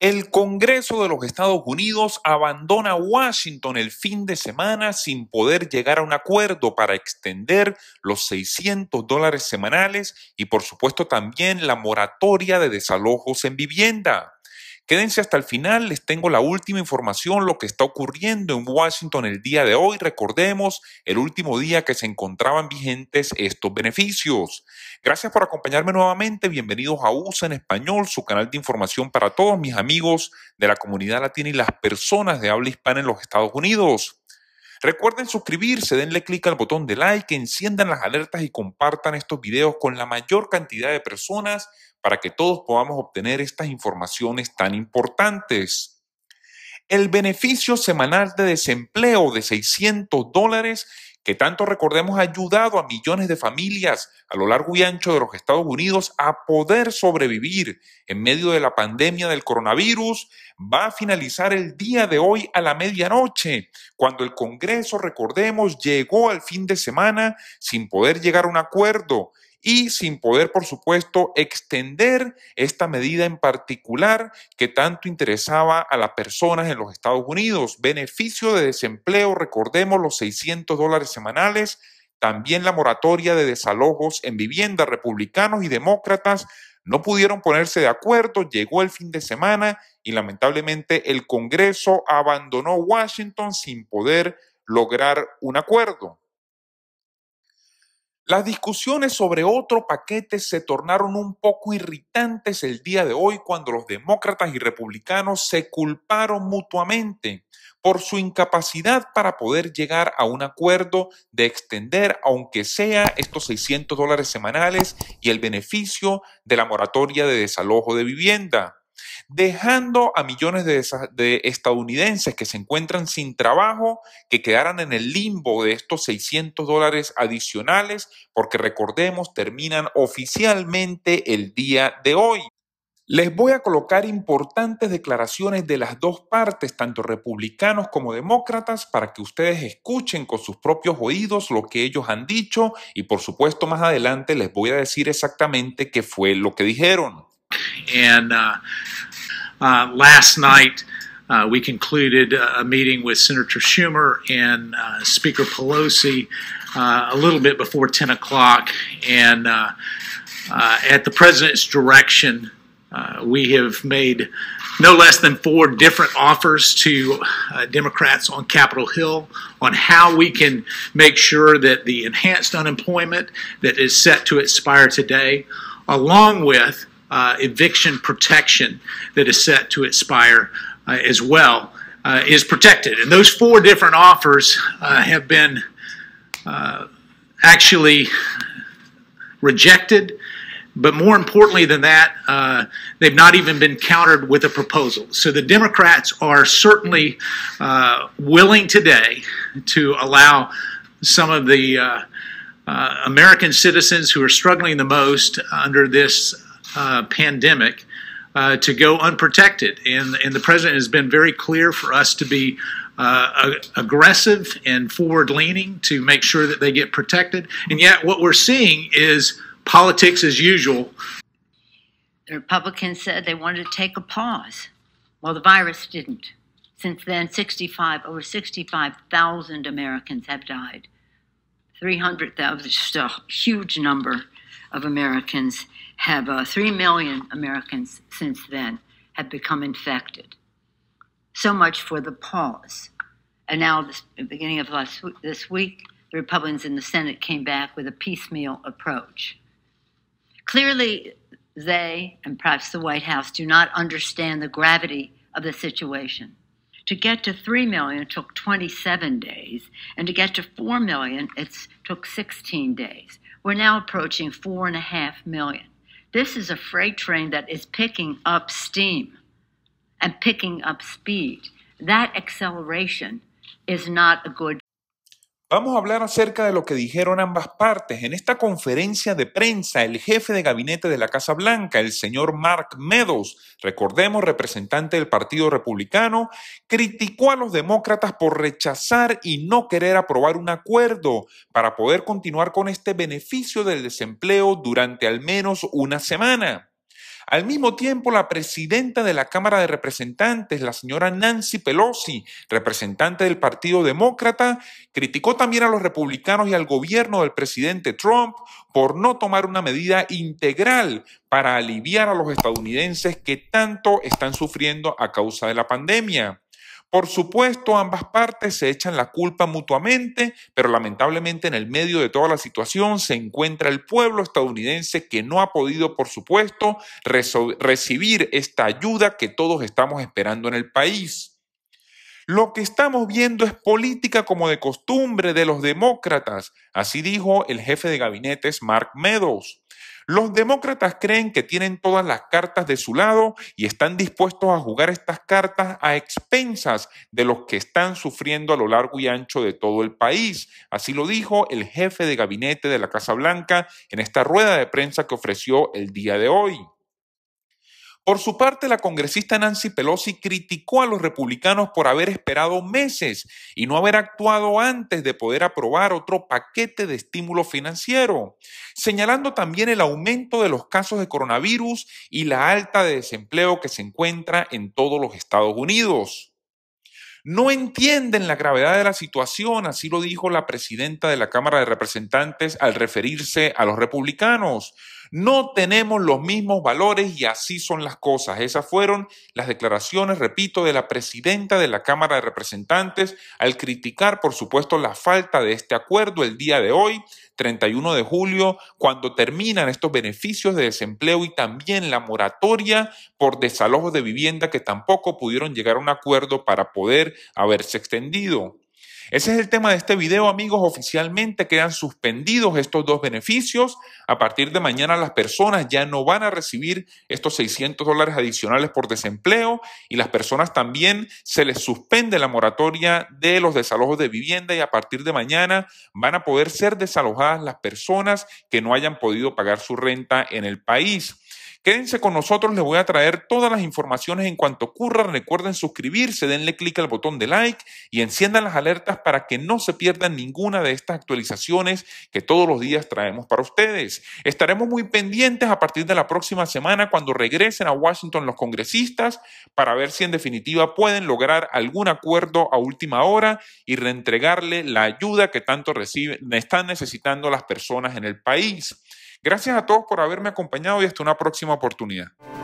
El Congreso de los Estados Unidos abandona Washington el fin de semana sin poder llegar a un acuerdo para extender los 600 dólares semanales y por supuesto también la moratoria de desalojos en vivienda. Quédense hasta el final, les tengo la última información, lo que está ocurriendo en Washington el día de hoy. Recordemos el último día que se encontraban vigentes estos beneficios. Gracias por acompañarme nuevamente. Bienvenidos a USA e en Español, su canal de información para todos mis amigos de la comunidad latina y las personas de habla hispana en los Estados Unidos. Recuerden suscribirse, denle clic al botón de like, enciendan las alertas y compartan estos videos con la mayor cantidad de personas para que todos podamos obtener estas informaciones tan importantes. El beneficio semanal de desempleo de 600 dólares que tanto recordemos ha ayudado a millones de familias a lo largo y ancho de los Estados Unidos a poder sobrevivir en medio de la pandemia del coronavirus, va a finalizar el día de hoy a la medianoche, cuando el Congreso, recordemos, llegó al fin de semana sin poder llegar a un acuerdo y sin poder, por supuesto, extender esta medida en particular que tanto interesaba a las personas en los Estados Unidos. Beneficio de desempleo, recordemos los 600 dólares semanales, también la moratoria de desalojos en vivienda. Republicanos y demócratas no pudieron ponerse de acuerdo, llegó el fin de semana y lamentablemente el Congreso abandonó Washington sin poder lograr un acuerdo. Las discusiones sobre otro paquete se tornaron un poco irritantes el día de hoy cuando los demócratas y republicanos se culparon mutuamente por su incapacidad para poder llegar a un acuerdo de extender, aunque sea, estos 600 dólares semanales y el beneficio de la moratoria de desalojo de vivienda dejando a millones de, estadounidenses que se encuentran sin trabajo, que quedaran en el limbo de estos 600 dólares adicionales, porque recordemos, terminan oficialmente el día de hoy. Les voy a colocar importantes declaraciones de las dos partes, tanto republicanos como demócratas, para que ustedes escuchen con sus propios oídos lo que ellos han dicho y por supuesto más adelante les voy a decir exactamente qué fue lo que dijeron. And uh, uh, last night, uh, we concluded a meeting with Senator Schumer and uh, Speaker Pelosi uh, a little bit before 10 o'clock. And uh, at the president's direction, we have made no less than four different offers to uh, Democrats on Capitol Hill on how we can make sure that the enhanced unemployment that is set to expire today, along with uh, eviction protection that is set to expire uh, as well uh, is protected. And those four different offers uh, have been uh, actually rejected. But more importantly than that, uh, they've not even been countered with a proposal. So the Democrats are certainly willing today to allow some of the uh, American citizens who are struggling the most under this uh, pandemic uh, to go unprotected. And, and the president has been very clear for us to be uh, aggressive and forward leaning to make sure that they get protected. And yet, what we're seeing is politics as usual. The Republicans said they wanted to take a pause. Well, the virus didn't. Since then, 65, over 65,000 Americans have died. 300,000 is a huge number of Americans have, uh, 3 million Americans since then have become infected. So much for the pause. And now, this, the beginning of last, this week, the Republicans in the Senate came back with a piecemeal approach. Clearly, they and perhaps the White House do not understand the gravity of the situation. To get to 3 million took 27 days, and to get to 4 million, it took 16 days. We're now approaching four and a half million. This is a freight train that is picking up steam and picking up speed. That acceleration is not a good Vamos a hablar acerca de lo que dijeron ambas partes. En esta conferencia de prensa, el jefe de gabinete de la Casa Blanca, el señor Mark Meadows, recordemos representante del Partido Republicano, criticó a los demócratas por rechazar y no querer aprobar un acuerdo para poder continuar con este beneficio del desempleo durante al menos una semana. Al mismo tiempo, la presidenta de la Cámara de Representantes, la señora Nancy Pelosi, representante del Partido Demócrata, criticó también a los republicanos y al gobierno del presidente Trump por no tomar una medida integral para aliviar a los estadounidenses que tanto están sufriendo a causa de la pandemia. Por supuesto, ambas partes se echan la culpa mutuamente, pero lamentablemente en el medio de toda la situación se encuentra el pueblo estadounidense que no ha podido, por supuesto, recibir esta ayuda que todos estamos esperando en el país. Lo que estamos viendo es política como de costumbre de los demócratas, así dijo el jefe de gabinetes Mark Meadows. Los demócratas creen que tienen todas las cartas de su lado y están dispuestos a jugar estas cartas a expensas de los que están sufriendo a lo largo y ancho de todo el país. Así lo dijo el jefe de gabinete de la Casa Blanca en esta rueda de prensa que ofreció el día de hoy. Por su parte, la congresista Nancy Pelosi criticó a los republicanos por haber esperado meses y no haber actuado antes de poder aprobar otro paquete de estímulo financiero, señalando también el aumento de los casos de coronavirus y la alta de desempleo que se encuentra en todos los Estados Unidos. No entienden la gravedad de la situación, así lo dijo la presidenta de la Cámara de Representantes al referirse a los republicanos no tenemos los mismos valores y así son las cosas. Esas fueron las declaraciones, repito, de la presidenta de la Cámara de Representantes al criticar, por supuesto, la falta de este acuerdo el día de hoy, 31 de julio, cuando terminan estos beneficios de desempleo y también la moratoria por desalojos de vivienda que tampoco pudieron llegar a un acuerdo para poder haberse extendido. Ese es el tema de este video, amigos. Oficialmente quedan suspendidos estos dos beneficios. A partir de mañana las personas ya no van a recibir estos 600 dólares adicionales por desempleo y las personas también se les suspende la moratoria de los desalojos de vivienda y a partir de mañana van a poder ser desalojadas las personas que no hayan podido pagar su renta en el país. Quédense con nosotros, les voy a traer todas las informaciones en cuanto ocurra. Recuerden suscribirse, denle clic al botón de like y enciendan las alertas para que no se pierdan ninguna de estas actualizaciones que todos los días traemos para ustedes. Estaremos muy pendientes a partir de la próxima semana cuando regresen a Washington los congresistas para ver si en definitiva pueden lograr algún acuerdo a última hora y reentregarle la ayuda que tanto reciben, están necesitando las personas en el país. Gracias a todos por haberme acompañado y hasta una próxima oportunidad.